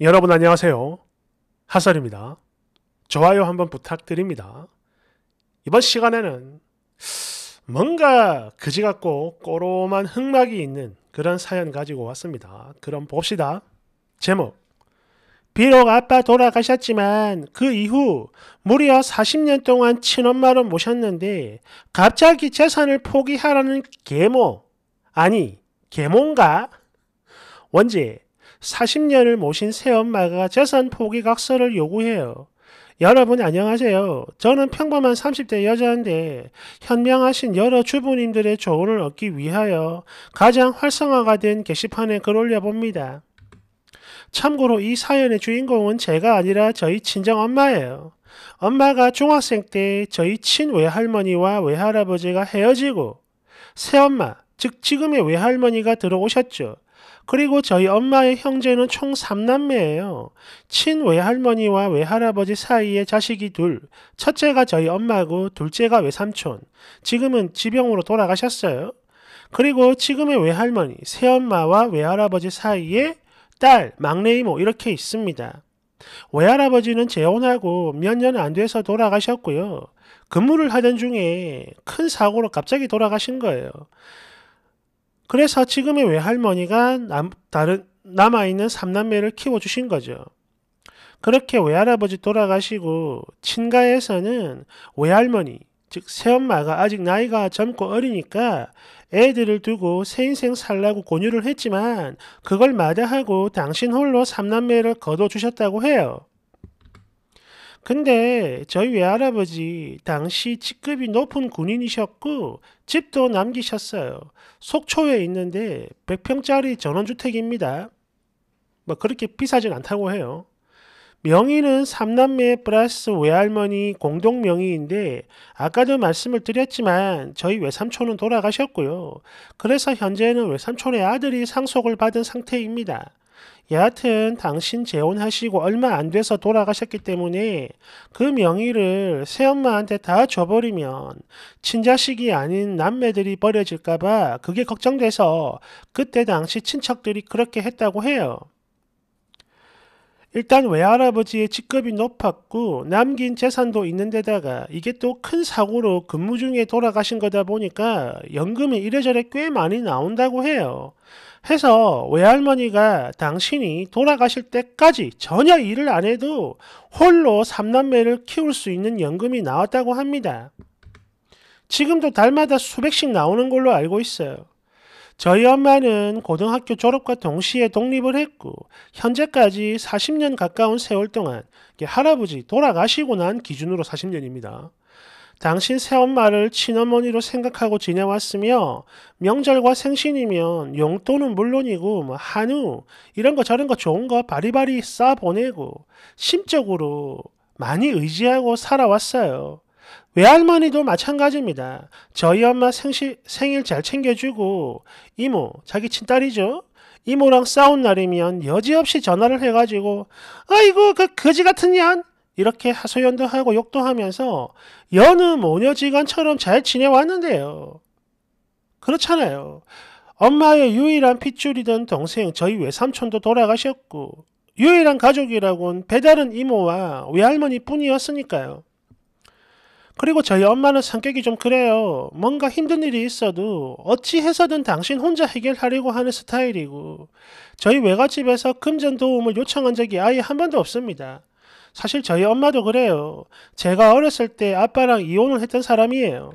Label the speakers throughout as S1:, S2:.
S1: 여러분 안녕하세요. 하설입니다. 좋아요 한번 부탁드립니다. 이번 시간에는 뭔가 그지 같고 꼬로만 흑막이 있는 그런 사연 가지고 왔습니다. 그럼 봅시다. 제목 비록 아빠 돌아가셨지만 그 이후 무려 40년 동안 친엄마로 모셨는데 갑자기 재산을 포기하라는 계모 아니 계몽가? 원제 40년을 모신 새엄마가 재산 포기 각서를 요구해요. 여러분 안녕하세요. 저는 평범한 30대 여자인데 현명하신 여러 주부님들의 조언을 얻기 위하여 가장 활성화가 된 게시판에 글 올려봅니다. 참고로 이 사연의 주인공은 제가 아니라 저희 친정엄마예요. 엄마가 중학생 때 저희 친외할머니와 외할아버지가 헤어지고 새엄마, 즉 지금의 외할머니가 들어오셨죠. 그리고 저희 엄마의 형제는 총 3남매예요. 친외할머니와 외할아버지 사이에 자식이 둘, 첫째가 저희 엄마고 둘째가 외삼촌. 지금은 지병으로 돌아가셨어요. 그리고 지금의 외할머니, 새엄마와 외할아버지 사이에 딸, 막내 이모 이렇게 있습니다. 외할아버지는 재혼하고 몇 년 안 돼서 돌아가셨고요. 근무를 하던 중에 큰 사고로 갑자기 돌아가신 거예요. 그래서 지금의 외할머니가 남, 다른, 남아있는 삼남매를 키워주신 거죠. 그렇게 외할아버지 돌아가시고 친가에서는 외할머니, 즉 새엄마가 아직 나이가 젊고 어리니까 애들을 두고 새 인생 살라고 권유를 했지만 그걸 마다하고 당신 홀로 삼남매를 거둬주셨다고 해요. 근데 저희 외할아버지 당시 직급이 높은 군인이셨고 집도 남기셨어요. 속초에 있는데 100평짜리 전원주택입니다. 뭐 그렇게 비싸진 않다고 해요. 명의는 3남매 플러스 외할머니 공동 명의인데 아까도 말씀을 드렸지만 저희 외삼촌은 돌아가셨고요. 그래서 현재는 외삼촌의 아들이 상속을 받은 상태입니다. 여하튼 당신 재혼하시고 얼마 안 돼서 돌아가셨기 때문에 그 명의를 새엄마한테 다 줘버리면 친자식이 아닌 남매들이 버려질까봐 그게 걱정돼서 그때 당시 친척들이 그렇게 했다고 해요. 일단 외할아버지의 직급이 높았고 남긴 재산도 있는 데다가 이게 또 큰 사고로 근무 중에 돌아가신 거다 보니까 연금이 이래저래 꽤 많이 나온다고 해요. 해서 외할머니가 당신이 돌아가실 때까지 전혀 일을 안 해도 홀로 삼남매를 키울 수 있는 연금이 나왔다고 합니다. 지금도 달마다 수백씩 나오는 걸로 알고 있어요. 저희 엄마는 고등학교 졸업과 동시에 독립을 했고 현재까지 40년 가까운 세월 동안 할아버지 돌아가시고 난 기준으로 40년입니다. 당신 새엄마를 친어머니로 생각하고 지내왔으며 명절과 생신이면 용돈은 물론이고 뭐 한우 이런 거 저런 거 좋은 거 바리바리 싸 보내고 심적으로 많이 의지하고 살아왔어요. 외할머니도 마찬가지입니다. 저희 엄마 생시, 생일 잘 챙겨주고 이모 자기 친딸이죠. 이모랑 싸운 날이면 여지없이 전화를 해가지고 아이고 그 거지 같은 년 이렇게 하소연도 하고 욕도 하면서 여느 모녀지간처럼 잘 지내왔는데요. 그렇잖아요. 엄마의 유일한 핏줄이던 동생 저희 외삼촌도 돌아가셨고 유일한 가족이라곤 배다른 이모와 외할머니 뿐이었으니까요. 그리고 저희 엄마는 성격이 좀 그래요. 뭔가 힘든 일이 있어도 어찌해서든 당신 혼자 해결하려고 하는 스타일이고 저희 외갓집에서 금전 도움을 요청한 적이 아예 한 번도 없습니다. 사실 저희 엄마도 그래요. 제가 어렸을 때 아빠랑 이혼을 했던 사람이에요.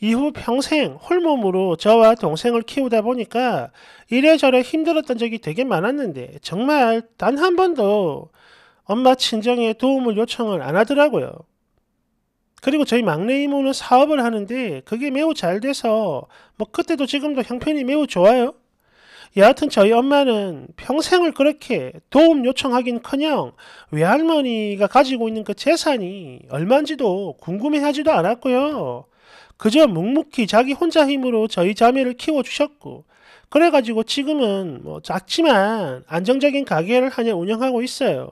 S1: 이후 평생 홀몸으로 저와 동생을 키우다 보니까 이래저래 힘들었던 적이 되게 많았는데 정말 단 한 번도 엄마 친정에 도움을 요청을 안 하더라고요. 그리고 저희 막내 이모는 사업을 하는데 그게 매우 잘 돼서 뭐 그때도 지금도 형편이 매우 좋아요. 여하튼 저희 엄마는 평생을 그렇게 도움 요청하긴커녕 외할머니가 가지고 있는 그 재산이 얼만지도 궁금해하지도 않았고요. 그저 묵묵히 자기 혼자 힘으로 저희 자매를 키워주셨고 그래가지고 지금은 뭐 작지만 안정적인 가게를 하나 운영하고 있어요.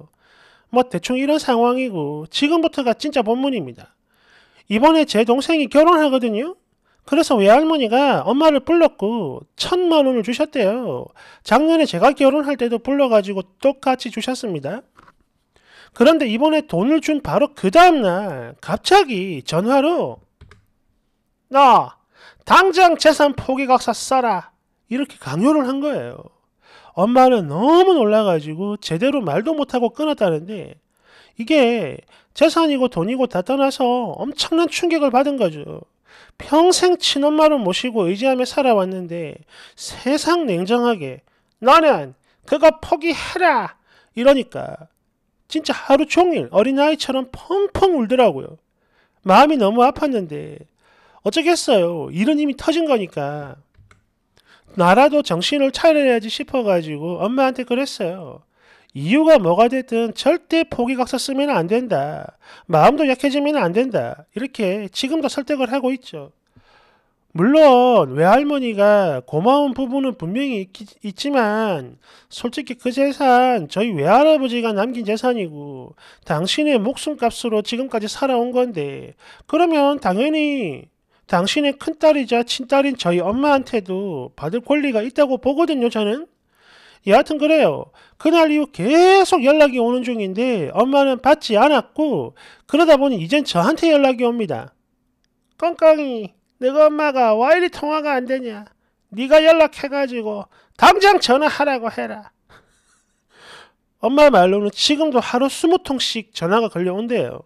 S1: 뭐 대충 이런 상황이고 지금부터가 진짜 본문입니다. 이번에 제 동생이 결혼하거든요. 그래서 외할머니가 엄마를 불렀고 천만 원을 주셨대요. 작년에 제가 결혼할 때도 불러가지고 똑같이 주셨습니다. 그런데 이번에 돈을 준 바로 그 다음날 갑자기 전화로 나 당장 재산 포기각사 써라 이렇게 강요를 한 거예요. 엄마는 너무 놀라가지고 제대로 말도 못하고 끊었다는데 이게 재산이고 돈이고 다 떠나서 엄청난 충격을 받은 거죠. 평생 친엄마를 모시고 의지하며 살아왔는데 세상 냉정하게 너는 그거 포기해라 이러니까 진짜 하루 종일 어린아이처럼 펑펑 울더라고요. 마음이 너무 아팠는데 어쩌겠어요. 이런 힘이 터진 거니까. 나라도 정신을 차려야지 싶어가지고 엄마한테 그랬어요. 이유가 뭐가 되든 절대 포기각서 쓰면 안 된다. 마음도 약해지면 안 된다. 이렇게 지금도 설득을 하고 있죠. 물론 외할머니가 고마운 부분은 분명히 있, 지만 솔직히 그 재산 저희 외할아버지가 남긴 재산이고 당신의 목숨값으로 지금까지 살아온 건데 그러면 당연히 당신의 큰딸이자 친딸인 저희 엄마한테도 받을 권리가 있다고 보거든요 저는 여하튼 그래요. 그날 이후 계속 연락이 오는 중인데 엄마는 받지 않았고 그러다 보니 이젠 저한테 연락이 옵니다. 꽁꽁이 내가 엄마가 와 이리 통화가 안 되냐. 네가 연락해가지고 당장 전화하라고 해라. 엄마 말로는 지금도 하루 2 0 통씩 전화가 걸려온대요.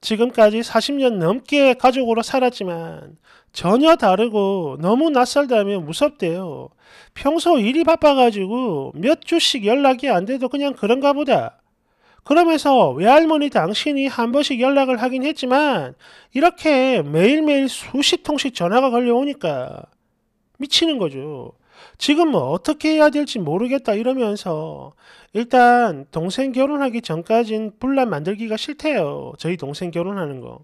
S1: 지금까지 40년 넘게 가족으로 살았지만 전혀 다르고 너무 낯설다며 무섭대요. 평소 일이 바빠가지고 몇 주씩 연락이 안 돼도 그냥 그런가 보다. 그러면서 외할머니 당신이 한 번씩 연락을 하긴 했지만 이렇게 매일매일 수십 통씩 전화가 걸려오니까 미치는 거죠. 지금 뭐 어떻게 해야 될지 모르겠다 이러면서 일단 동생 결혼하기 전까진 분란 만들기가 싫대요. 저희 동생 결혼하는 거.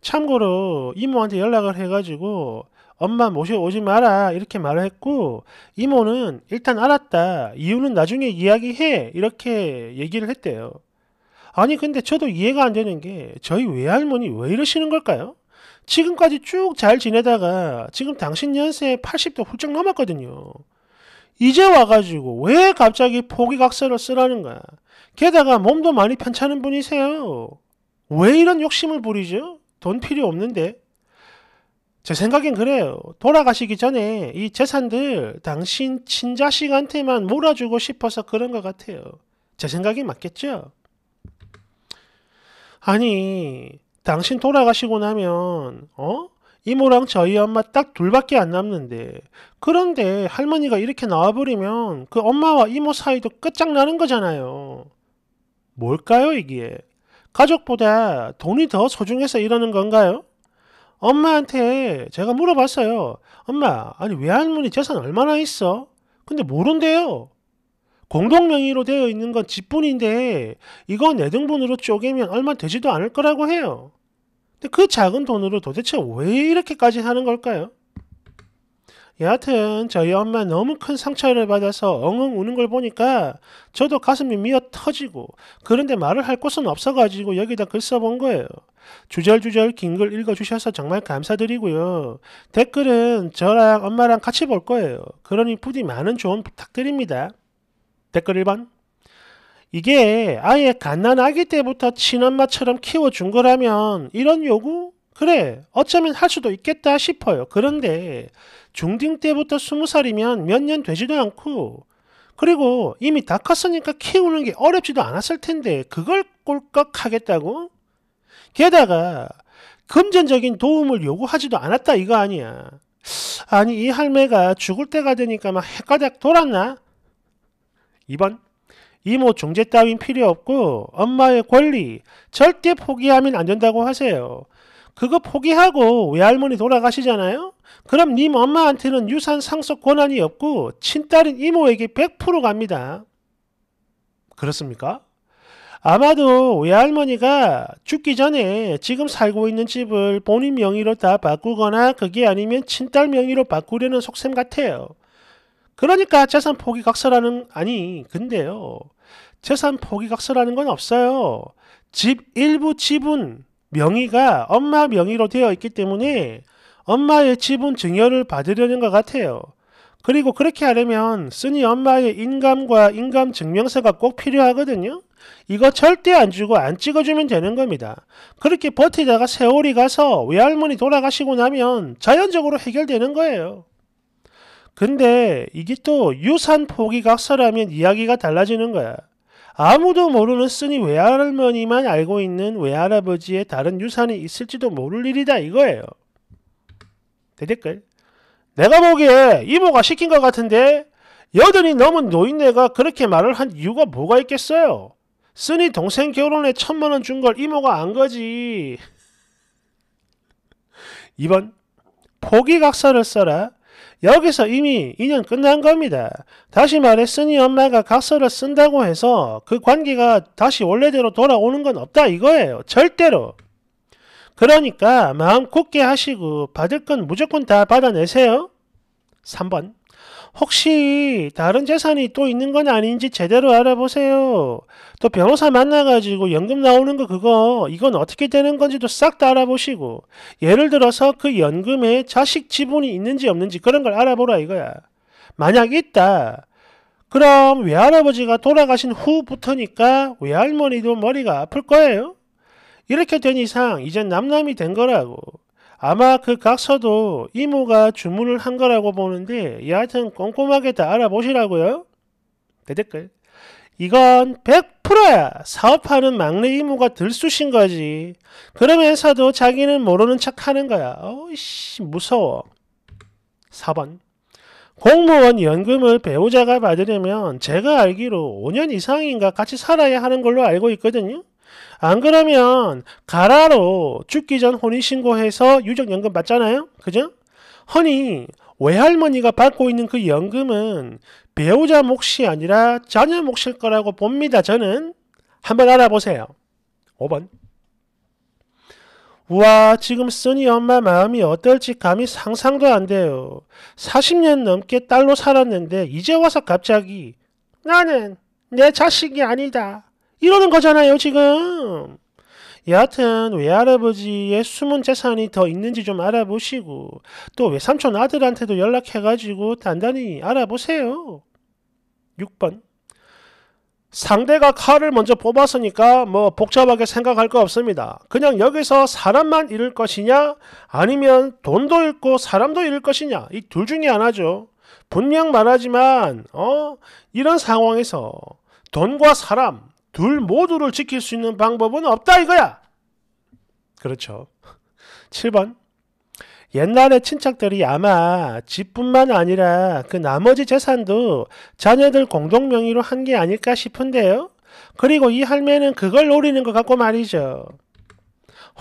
S1: 참고로 이모한테 연락을 해가지고 엄마 모셔오지 마라 이렇게 말했고 을 이모는 일단 알았다 이유는 나중에 이야기해 이렇게 얘기를 했대요 아니 근데 저도 이해가 안 되는 게 저희 외할머니 왜 이러시는 걸까요? 지금까지 쭉 잘 지내다가 지금 당신 연세 80도 훌쩍 넘었거든요. 이제 와가지고 왜 갑자기 포기각서를 쓰라는 가 게다가 몸도 많이 편찮은 분이세요. 왜 이런 욕심을 부리죠? 돈 필요 없는데. 제 생각엔 그래요. 돌아가시기 전에 이 재산들 당신 친자식한테만 몰아주고 싶어서 그런 것 같아요. 제 생각이 맞겠죠? 아니, 당신 돌아가시고 나면 어? 이모랑 저희 엄마 딱 둘밖에 안 남는데 그런데 할머니가 이렇게 나와버리면 그 엄마와 이모 사이도 끝장나는 거잖아요. 뭘까요 이게? 가족보다 돈이 더 소중해서 이러는 건가요? 엄마한테 제가 물어봤어요. 엄마, 아니 외할머니 재산 얼마나 있어? 근데 모른대요. 공동 명의로 되어 있는 건집뿐인데 이거 내 등분으로 쪼개면 얼마 되지도 않을 거라고 해요. 근데 그 작은 돈으로 도대체 왜 이렇게까지 하는 걸까요? 여하튼 저희 엄마 너무 큰 상처를 받아서 엉엉 우는 걸 보니까 저도 가슴이 미어 터지고 그런데 말을 할 곳은 없어가지고 여기다 글 써본 거예요. 주절주절 긴 글 읽어주셔서 정말 감사드리고요. 댓글은 저랑 엄마랑 같이 볼 거예요. 그러니 부디 많은 조언 부탁드립니다. 댓글 1번. 이게 아예 갓난아기 때부터 친엄마처럼 키워준 거라면 이런 요구? 그래 어쩌면 할 수도 있겠다 싶어요. 그런데 중딩 때부터 20살이면 몇 년 되지도 않고 그리고 이미 다 컸으니까 키우는 게 어렵지도 않았을 텐데 그걸 꼴깍 하겠다고? 게다가 금전적인 도움을 요구하지도 않았다 이거 아니야. 아니 이 할매가 죽을 때가 되니까 막 헷가닥 돌았나? 2번 이모 중재 따윈 필요 없고 엄마의 권리 절대 포기하면 안 된다고 하세요. 그거 포기하고 외할머니 돌아가시잖아요? 그럼 님 엄마한테는 유산 상속 권한이 없고 친딸인 이모에게 100% 갑니다. 그렇습니까? 아마도 외할머니가 죽기 전에 지금 살고 있는 집을 본인 명의로 다 바꾸거나 그게 아니면 친딸 명의로 바꾸려는 속셈 같아요. 그러니까 재산 포기 각서라는 아니 근데요. 재산 포기 각서라는 건 없어요. 집 일부 지분 명의가 엄마 명의로 되어 있기 때문에 엄마의 지분 증여를 받으려는 것 같아요. 그리고 그렇게 하려면 쓰니 엄마의 인감과 인감 증명서가 꼭 필요하거든요. 이거 절대 안 주고 안 찍어주면 되는 겁니다. 그렇게 버티다가 세월이 가서 외할머니 돌아가시고 나면 자연적으로 해결되는 거예요. 근데 이게 또 유산 포기각서라면 이야기가 달라지는 거야. 아무도 모르는 쓰니 외할머니만 알고 있는 외할아버지의 다른 유산이 있을지도 모를 일이다 이거예요. 대댓글. 내가 보기에 이모가 시킨 것 같은데 여든이 넘은 노인네가 그렇게 말을 한 이유가 뭐가 있겠어요? 쓰니 동생 결혼에 천만 원 준 걸 이모가 안 거지. 2번 포기각서를 써라. 여기서 이미 인연 끝난 겁니다. 다시 말했으니 엄마가 각서를 쓴다고 해서 그 관계가 다시 원래대로 돌아오는 건 없다 이거예요. 절대로. 그러니까 마음 굳게 하시고 받을 건 무조건 다 받아내세요. 3번 혹시 다른 재산이 또 있는 건 아닌지 제대로 알아보세요. 또 변호사 만나가지고 연금 나오는 거 그거 이건 어떻게 되는 건지도 싹 다 알아보시고 예를 들어서 그 연금에 자식 지분이 있는지 없는지 그런 걸 알아보라 이거야. 만약 있다. 그럼 외할아버지가 돌아가신 후부터니까 외할머니도 머리가 아플 거예요. 이렇게 된 이상 이젠 남남이 된 거라고. 아마 그 각서도 이모가 주문을 한 거라고 보는데 여하튼 꼼꼼하게 다 알아보시라고요. 대댓글. 이건 100%야. 사업하는 막내 이모가 들쑤신 거지. 그러면서도 자기는 모르는 척 하는 거야. 어이씨 무서워. 4번. 공무원 연금을 배우자가 받으려면 제가 알기로 5년 이상인가 같이 살아야 하는 걸로 알고 있거든요. 안 그러면 가라로 죽기 전 혼인신고해서 유족연금 받잖아요. 그죠? 허니 외할머니가 받고 있는 그 연금은 배우자 몫이 아니라 자녀 몫일 거라고 봅니다. 저는 한번 알아보세요. 5번 우와 지금 쓰니 엄마 마음이 어떨지 감히 상상도 안 돼요. 40년 넘게 딸로 살았는데 이제 와서 갑자기 나는 내 자식이 아니다. 이러는 거잖아요, 지금. 예, 여하튼 외할아버지의 숨은 재산이 더 있는지 좀 알아보시고 또 외삼촌 아들한테도 연락해가지고 단단히 알아보세요. 6번 상대가 칼을 먼저 뽑았으니까 뭐 복잡하게 생각할 거 없습니다. 그냥 여기서 사람만 잃을 것이냐 아니면 돈도 잃고 사람도 잃을 것이냐 이 둘 중에 하나죠. 분명 말하지만 어 이런 상황에서 돈과 사람 둘 모두를 지킬 수 있는 방법은 없다 이거야. 그렇죠. 7번. 옛날에 친척들이 아마 집뿐만 아니라 그 나머지 재산도 자녀들 공동 명의로 한 게 아닐까 싶은데요. 그리고 이 할매는 그걸 노리는 것 같고 말이죠.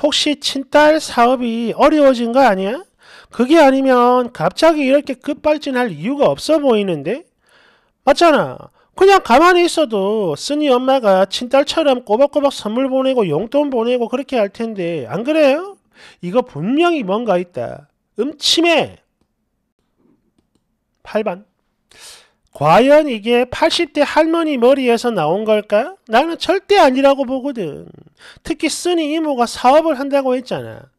S1: 혹시 친딸 사업이 어려워진 거 아니야? 그게 아니면 갑자기 이렇게 급발진할 이유가 없어 보이는데? 맞잖아. 그냥 가만히 있어도 쓰니 엄마가 친딸처럼 꼬박꼬박 선물 보내고 용돈 보내고 그렇게 할 텐데 안 그래요? 이거 분명히 뭔가 있다. 음침해. 8번. 과연 이게 80대 할머니 머리에서 나온 걸까? 나는 절대 아니라고 보거든. 특히 쓰니 이모가 사업을 한다고 했잖아.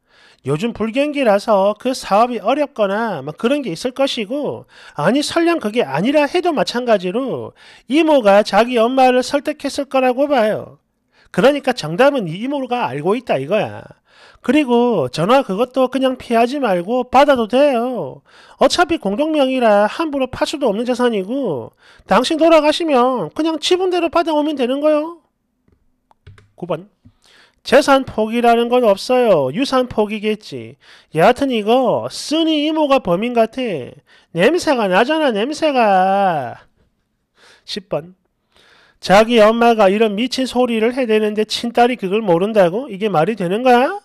S1: 요즘 불경기라서 그 사업이 어렵거나 막 뭐 그런 게 있을 것이고 아니 설령 그게 아니라 해도 마찬가지로 이모가 자기 엄마를 설득했을 거라고 봐요. 그러니까 정답은 이모가 알고 있다 이거야. 그리고 전화 그것도 그냥 피하지 말고 받아도 돼요. 어차피 공동명의라 함부로 팔수도 없는 재산이고 당신 돌아가시면 그냥 지분대로 받아오면 되는 거요. 9번 재산 포기라는 건 없어요. 유산 포기겠지. 여하튼 이거 쓰니 이모가 범인 같아. 냄새가 나잖아 냄새가. 10번. 자기 엄마가 이런 미친 소리를 해대는데 친딸이 그걸 모른다고? 이게 말이 되는 거야?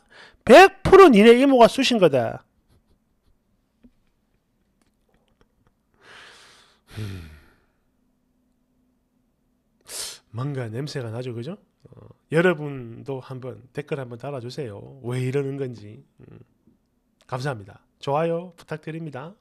S1: 100% 니네 이모가 쑤신 거다. 음. 뭔가 냄새가 나죠, 그죠? 어. 여러분도 한번 댓글 한번 달아주세요. 왜 이러는 건지. 음, 감사합니다. 좋아요 부탁드립니다.